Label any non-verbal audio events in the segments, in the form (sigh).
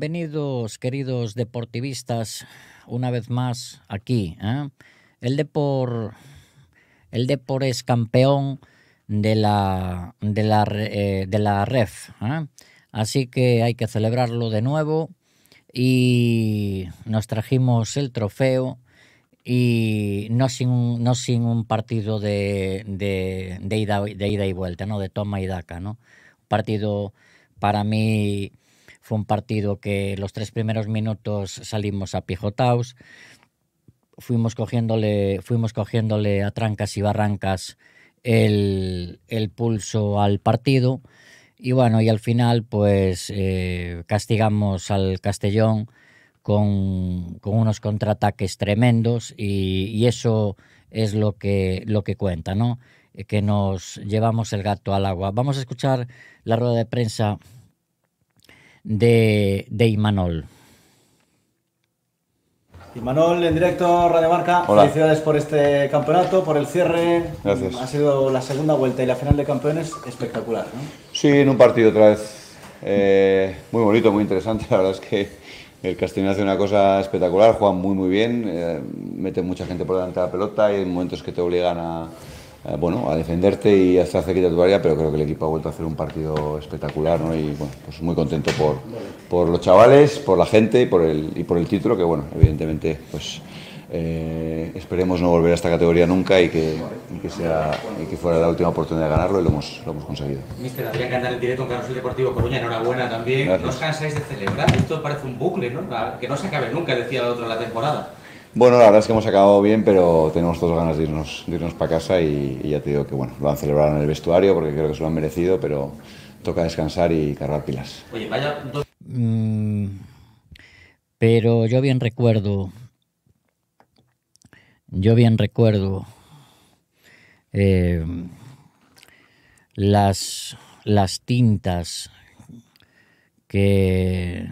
Bienvenidos, queridos deportivistas, una vez más aquí. ¿eh? El Depor, el es campeón de la de la, eh, Ref, ¿eh? así que hay que celebrarlo de nuevo y nos trajimos el trofeo y no sin, no sin un partido de, de, ida, de ida y vuelta, ¿no? de toma y daca, ¿no? partido para mí fue un partido que los tres primeros minutos salimos a pijotaos, fuimos cogiéndole, fuimos cogiéndole a trancas y barrancas el, pulso al partido. Y bueno, y al final, pues eh, castigamos al Castellón con, unos contraataques tremendos y, eso es lo que, lo que cuenta, ¿no? Que nos llevamos el gato al agua. Vamos a escuchar la rueda de prensa de, de Imanol. Imanol, en directo, Radio Marca. Felicidades por este campeonato, por el cierre. Gracias. Ha sido la segunda vuelta y la final de campeones espectacular. ¿no? Sí, en un partido otra vez eh, muy bonito, muy interesante. La verdad es que el Castellón hace una cosa espectacular, juegan muy, muy bien, eh, Mete mucha gente por delante de la pelota y hay momentos que te obligan a eh, bueno, a defenderte y a hacer quita tu área, pero creo que el equipo ha vuelto a hacer un partido espectacular, ¿no? Y bueno, pues muy contento por, por los chavales, por la gente y por el, y por el título, que bueno, evidentemente, pues eh, esperemos no volver a esta categoría nunca y que, sea que fuera la última oportunidad de ganarlo y lo hemos, lo hemos conseguido. Mister, habría que andar en directo con Carlos el Deportivo Coruña, enhorabuena también. No os cansáis de celebrar, esto parece un bucle, ¿no? Ah, que no se acabe nunca, decía otro otro la temporada. Bueno, la verdad es que hemos acabado bien, pero tenemos todas ganas de irnos, irnos para casa y, ya te digo que bueno, lo han celebrado en el vestuario porque creo que se lo han merecido, pero toca descansar y cargar pilas. Oye, vaya. Mm, pero yo bien recuerdo, yo bien recuerdo eh, las, las tintas que,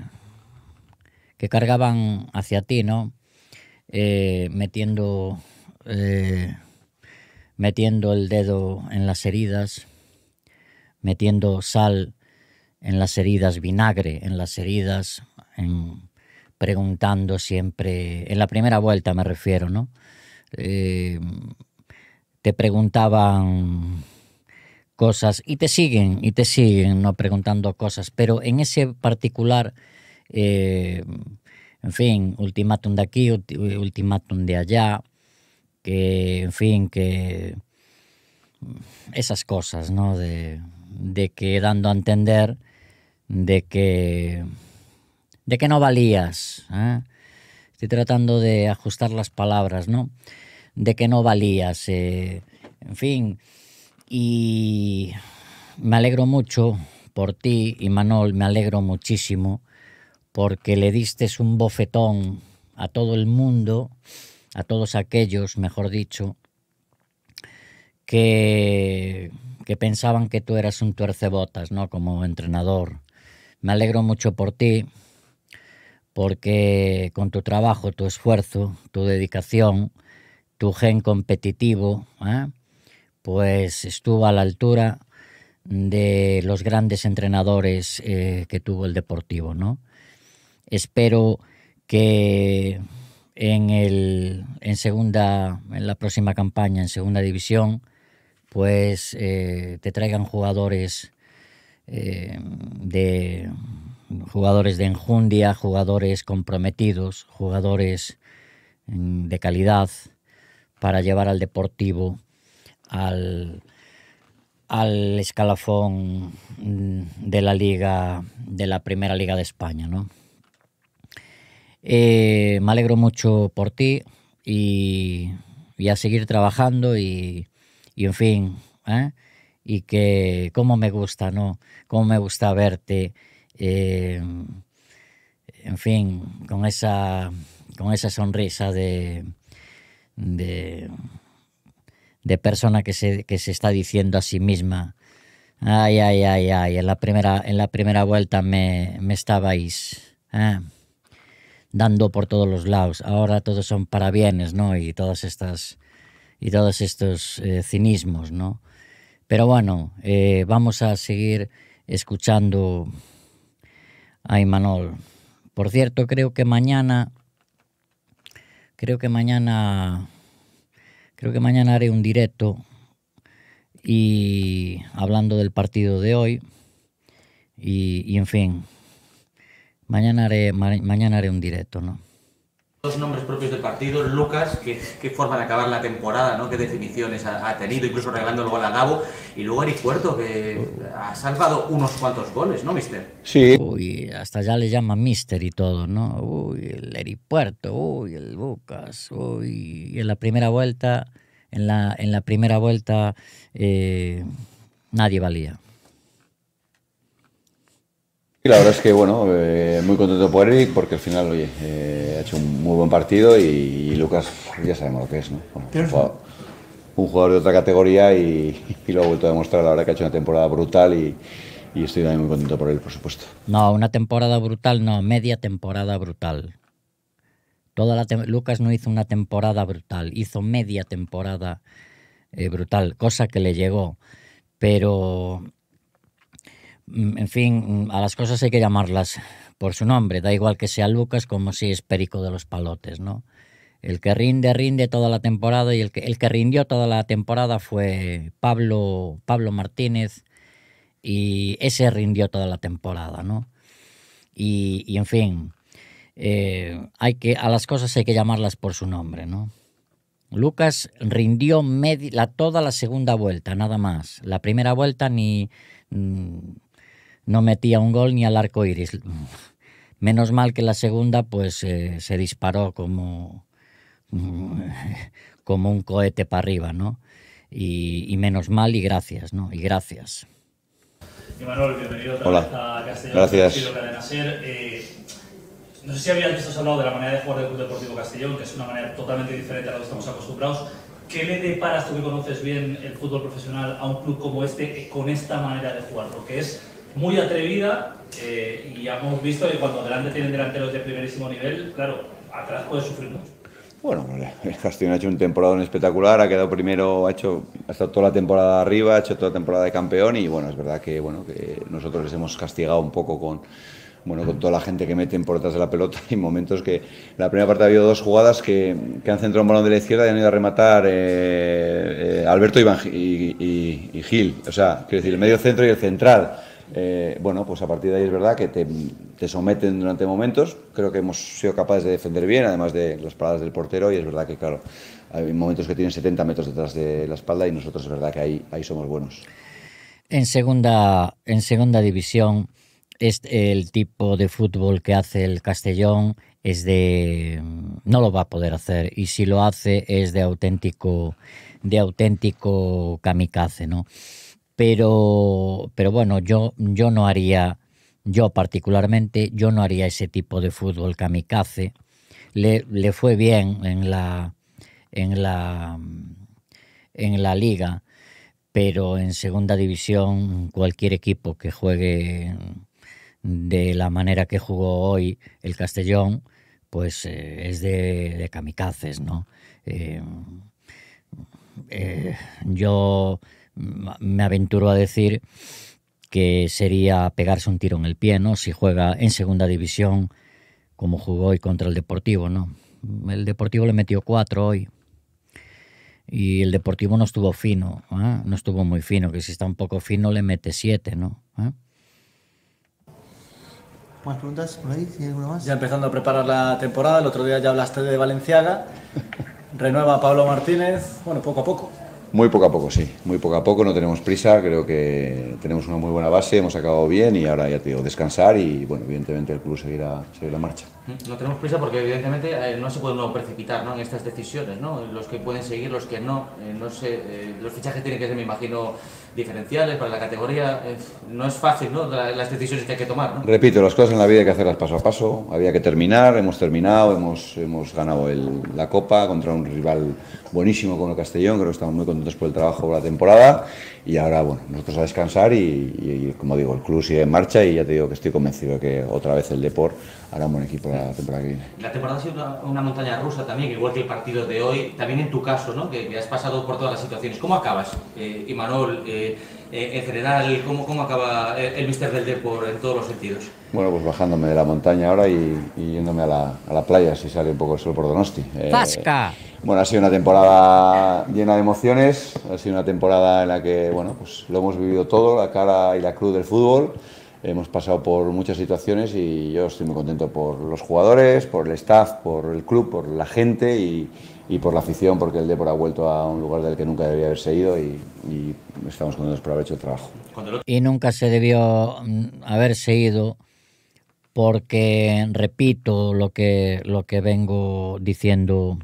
que cargaban hacia ti, ¿no? Eh, metiendo, eh, metiendo el dedo en las heridas, metiendo sal en las heridas, vinagre en las heridas, preguntando siempre, en la primera vuelta me refiero, ¿no? Eh, te preguntaban cosas y te siguen, y te siguen, ¿no? Preguntando cosas, pero en ese particular en fin, ultimátum de aquí, ultimátum de allá, que, en fin, que esas cosas, ¿no? De, que dando a entender de que, de que no valías. ¿eh? Estoy tratando de ajustar las palabras, ¿no? De que no valías, eh, en fin. Y me alegro mucho por ti, Imanol, me alegro muchísimo porque le diste un bofetón a todo el mundo, a todos aquellos, mejor dicho, que, pensaban que tú eras un tuercebotas, ¿no? Como entrenador. Me alegro mucho por ti, porque con tu trabajo, tu esfuerzo, tu dedicación, tu gen competitivo, ¿eh? pues estuvo a la altura de los grandes entrenadores eh, que tuvo el Deportivo, ¿no? Espero que en, el, en segunda, en la próxima campaña, en segunda división, pues eh, te traigan jugadores eh, de jugadores de enjundia, jugadores comprometidos, jugadores mm, de calidad para llevar al deportivo al, escalafón mm, de la liga de la primera liga de España, ¿no? Eh, me alegro mucho por ti y, a seguir trabajando y, en fin, ¿eh? y que como me gusta, ¿no? Cómo me gusta verte, eh, en fin, con esa, con esa sonrisa de, de, persona que se, está diciendo a sí misma. Ay, ay, ay, ay, en la primera, en la primera vuelta me, me estabais. ¿eh? dando por todos los lados. Ahora todos son parabienes, ¿no? Y todas estas y todos estos eh, cinismos, ¿no? Pero bueno, eh, vamos a seguir escuchando a Imanol. Por cierto, creo que mañana, creo que mañana, creo que mañana haré un directo y hablando del partido de hoy y en fin. Mañana haré, mañana haré un directo, ¿no? Dos nombres propios del partido, Lucas, qué, forma de acabar la temporada, ¿no? Qué definiciones ha, tenido, incluso regalando el gol a Gabo. Y luego Eric Puerto, que ha salvado unos cuantos goles, ¿no, mister? Sí. Uy, hasta ya le llama mister y todo, ¿no? Uy, el Eric Puerto, uy, el Lucas, uy. Y en la primera vuelta, en la, en la primera vuelta, eh, nadie valía la verdad es que bueno, eh, muy contento por Eric porque al final, oye, eh, ha hecho un muy buen partido y, Lucas ya sabemos lo que es, ¿no? un, jugador, de otra categoría y, lo ha vuelto a demostrar, la verdad que ha hecho una temporada brutal y, estoy muy contento por él, por supuesto. No, una temporada brutal, no, media temporada brutal. Toda la Lucas no hizo una temporada brutal, hizo media temporada eh, brutal, cosa que le llegó. Pero Mm, en fin, mm, a las cosas hay que llamarlas por su nombre, da igual que sea Lucas como si es Perico de los Palotes, ¿no? El que rinde, rinde toda la temporada y el que, el que rindió toda la temporada fue Pablo, Pablo Martínez y ese rindió toda la temporada, ¿no? Y, en fin, eh, hay que, a las cosas hay que llamarlas por su nombre, ¿no? Lucas rindió toda la segunda vuelta, nada más. La primera vuelta ni... Mm, no metía un gol ni al arco iris. Menos mal que la segunda pues eh, se disparó como, como un cohete para arriba, ¿no? Y, menos mal y gracias, ¿no? Y gracias. Manuel, bienvenido otra Vez a Castellón. Gracias. Eh, no sé si habías visto hablado de la manera de jugar del Club Deportivo Castellón, que es una manera totalmente diferente a la que estamos acostumbrados. ¿Qué le deparas tú que conoces bien el fútbol profesional a un club como este eh, con esta manera de jugar? Porque es muy atrevida eh, y hemos visto que cuando delante tienen delanteros de primerísimo nivel, claro, atrás puede sufrir Bueno, el ha hecho un temporada espectacular, ha quedado primero, ha hecho ha estado toda la temporada arriba, ha hecho toda la temporada de campeón y bueno, es verdad que bueno, que nosotros les hemos castigado un poco con bueno, toda la gente que meten por detrás de la pelota (laughs) y momentos que la primera parte ha habido dos jugadas que, han centrado un balón de la izquierda y han ido a rematar eh, eh, Alberto y, Gil, o sea, quiero decir, el medio centro y el central eh, bueno, pues a partir de ahí es verdad que te, someten durante momentos. Creo que hemos sido capaces de defender bien, además de las paradas del portero, y es verdad que, claro, hay momentos que tienen 70 metros detrás de la espalda y nosotros es verdad que ahí, ahí somos buenos. En segunda, en segunda división, es el tipo de fútbol que hace el Castellón es de no lo va a poder hacer y si lo hace es de auténtico de auténtico kamikaze, ¿no? pero, pero bueno, yo, yo no haría, yo particularmente, yo no haría ese tipo de fútbol kamikaze. Le, fue bien en la, en la, en la liga, pero en segunda división cualquier equipo que juegue de la manera que jugó hoy el Castellón, pues eh, es de, de, ¿no? Eh, eh, yo me aventuro a decir que sería pegarse un tiro en el pie, ¿no? Si juega en segunda división como jugó hoy contra el Deportivo, ¿no? El Deportivo le metió cuatro hoy. Y el Deportivo no estuvo fino, ¿eh? no estuvo muy fino, que si está un poco fino le mete siete, ¿no? ¿Eh? preguntas Ya empezando a preparar la temporada, el otro día ya hablaste de Valenciaga, (laughs) renueva Pablo Martínez, bueno, poco a poco. Muy poco a poco, sí. Muy poco a poco, no tenemos prisa. Creo que tenemos una muy buena base, hemos acabado bien y ahora ya te digo, descansar y, bueno, evidentemente el club seguirá, la marcha. Mm, no tenemos prisa porque, evidentemente, eh, no se puede uno precipitar ¿no? en estas decisiones, ¿no? Los que pueden seguir, los que no. Eh, no sé, eh, los fichajes tienen que ser, me imagino, diferenciales, para la categoría, no es fácil, ¿no? Las decisiones que hay que tomar, ¿no? Repito, las cosas en la vida hay que hacerlas paso a paso. Había que terminar, hemos terminado, hemos, hemos ganado la Copa contra un rival buenísimo como el Castellón. Creo que estamos muy contentos por el trabajo, de la temporada. Y ahora, bueno, nosotros a descansar y, como digo, el club sigue en marcha y ya te digo que estoy convencido de que otra vez el Depor hará un buen equipo la temporada que viene. La temporada ha sido una, montaña rusa también, igual que el partido de hoy. También en tu caso, ¿no? Que, has pasado por todas las situaciones. ¿Cómo acabas, eh, Imanol? Eh, eh, en general? ¿Cómo, acaba el mister del Depor en todos los sentidos? Bueno, pues bajándome de la montaña ahora y, yéndome a la, playa, si sale un poco el sol por Donosti. ¡Pasca! Eh, bueno, ha sido una temporada llena de emociones, ha sido una temporada en la que, bueno, pues lo hemos vivido todo, la cara y la cruz del fútbol. Hemos pasado por muchas situaciones y yo estoy muy contento por los jugadores, por el staff, por el club, por la gente y, y por la afición, porque el Depor ha vuelto a un lugar del que nunca debía haber ido y, estamos con por haber hecho el trabajo. Y nunca se debió mm, haberse ido porque, repito lo que, lo que vengo diciendo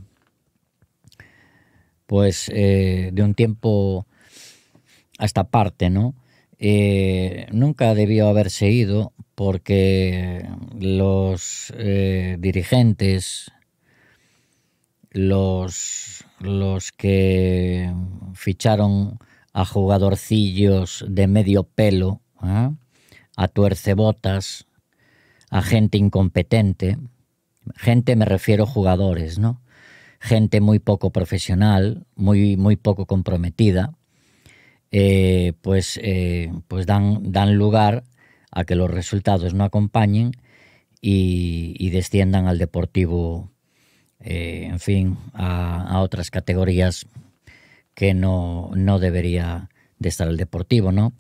pues eh, de un tiempo a esta parte, ¿no? Eh, nunca debió haberse ido porque los eh, dirigentes los, que ficharon a jugadorcillos de medio pelo, ¿eh? a tuercebotas, a gente incompetente. Gente me refiero a jugadores, ¿no? Gente muy poco profesional, muy, muy poco comprometida, eh, pues, eh, pues dan, dan lugar a que los resultados no acompañen y, y desciendan al Deportivo eh, en fin, a, otras categorías que no, debería de estar el deportivo, ¿no?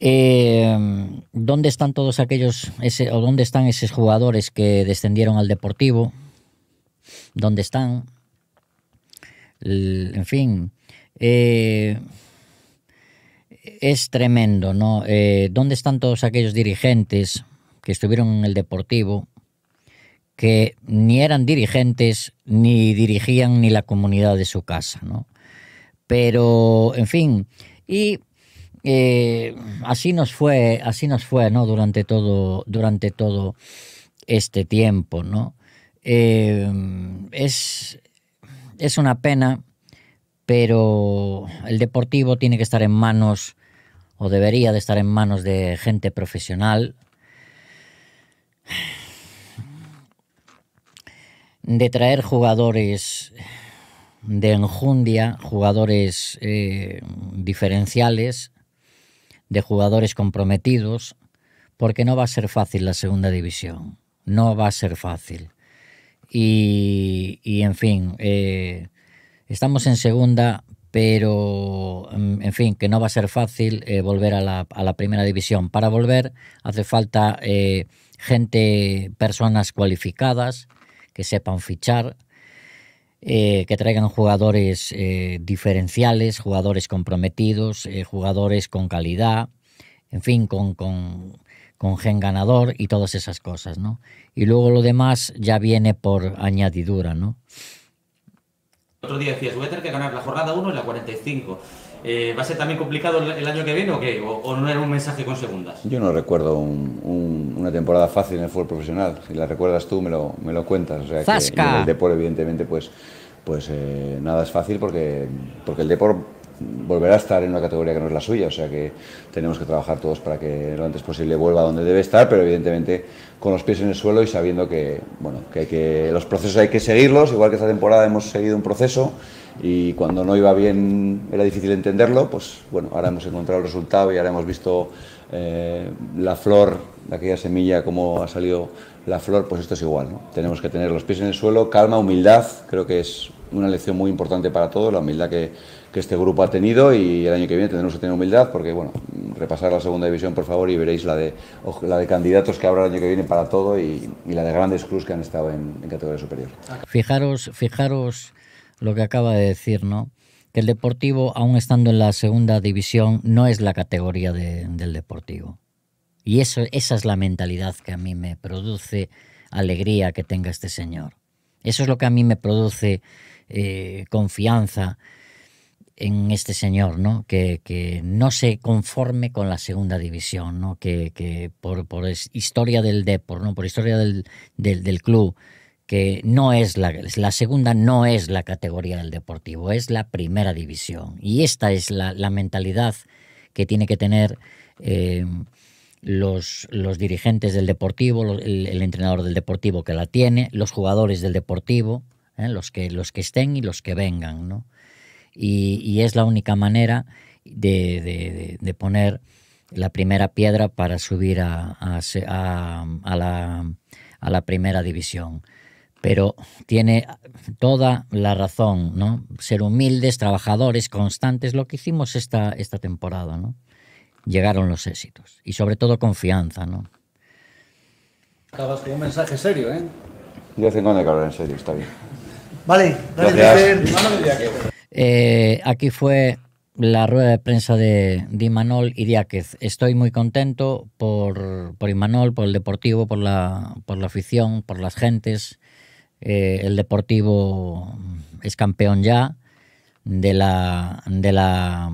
Em, ¿Dónde están todos aquellos, o dónde están esos jugadores que descendieron al deportivo? ¿Dónde están? en fin, eh, es tremendo, ¿no? Eh, ¿Dónde están todos aquellos dirigentes que estuvieron en el deportivo? que ni eran dirigentes ni dirigían ni la comunidad de su casa, Pero, en fin, y eh, así nos fue, así nos fue, ¿no? Durante todo, durante todo este tiempo, ¿no? Eh, es, es una pena, pero el deportivo tiene que estar en manos, o debería de estar en manos de gente profesional de traer jugadores de enjundia, jugadores eh, diferenciales, de jugadores comprometidos, porque no va a ser fácil la segunda división, no va a ser fácil. Y, y en fin, eh, estamos en segunda, pero en fin, que no va a ser fácil eh, volver a la, a la, primera división. Para volver hace falta gente, personas cualificadas, que sepan fichar, eh, que traigan jugadores eh, diferenciales, jugadores comprometidos, eh, jugadores con calidad, en fin, con, con, con, gen ganador y todas esas cosas, ¿no? Y luego lo demás ya viene por añadidura, ¿no? Otro día decías, voy a tener que ganar la jornada 1 y la 45. Eh, ¿Va a ser también complicado el año que viene o no era un mensaje con segundas? Yo no recuerdo una temporada fácil en el fútbol profesional. Si la recuerdas tú, me lo, me lo cuentas. O el deporte, evidentemente, pues, pues eh, nada es fácil porque, porque el deporte volverá a estar en una categoría que no es la suya, o sea que tenemos que trabajar todos para que lo antes posible vuelva donde debe estar, pero evidentemente con los pies en el suelo y sabiendo que, bueno, que, que los procesos hay que seguirlos, igual que esta temporada hemos seguido un proceso y cuando no iba bien era difícil entenderlo, pues bueno, ahora hemos encontrado el resultado y ahora hemos visto eh, la flor de aquella semilla, cómo ha salido la flor, pues esto es igual, ¿no? Tenemos que tener los pies en el suelo, calma, humildad, creo que es una lección muy importante para todos, la humildad que, este grupo ha tenido y el año que viene tendremos que tener humildad porque, bueno, repasar la segunda división, por favor, y veréis la de, la de candidatos que habrá el año que viene para todo y, la de grandes clubes que han estado en categoría superior. Fijaros, fijaros lo que acaba de decir, ¿no? Que el Deportivo, aún estando en la segunda división, no es la categoría del Deportivo. Y eso, esa es la mentalidad que a mí me produce alegría que tenga este señor. Eso es lo que a mí me produce eh, confianza en este señor, ¿no? Que, no se conforme con la segunda división, ¿no? Que, por, por, historia del Depor, ¿no? Por historia del, del club, que no es la, segunda no es la categoría del deportivo, es la primera división. Y esta es la, mentalidad que tiene que tener eh, los, dirigentes del deportivo, el, entrenador del deportivo que la tiene, los jugadores del deportivo, eh, los, que, los que estén y los que vengan. Y, es la única manera de, poner la primera piedra para subir a, a la a la primera división pero tiene toda la razón, ¿no? Ser humildes, trabajadores, constantes, lo que hicimos esta, esta temporada, ¿no? Llegaron los éxitos y sobre todo confianza, ¿no? Acabas con un mensaje serio, ¿eh? Yo tengo que hablar en serio, está bien. Vale, eh, aquí fue la rueda de prensa de, de Imanol y Estoy muy contento por, por Imanol, por el deportivo, por la, por la afición, por las gentes eh, el Deportivo es campeón ya de la, de la,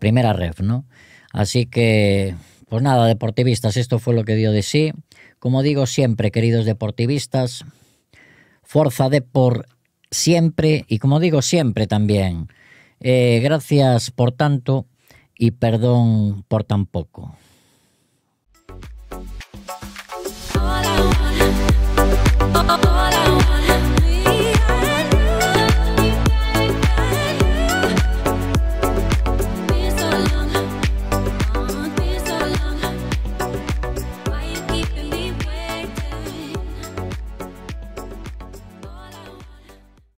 primera ref, ¿no? Así que, pues nada, deportivistas, esto fue lo que dio de sí. Como digo siempre, queridos deportivistas, fuerza de por siempre, y como digo siempre también, eh, gracias por tanto y perdón por tan poco.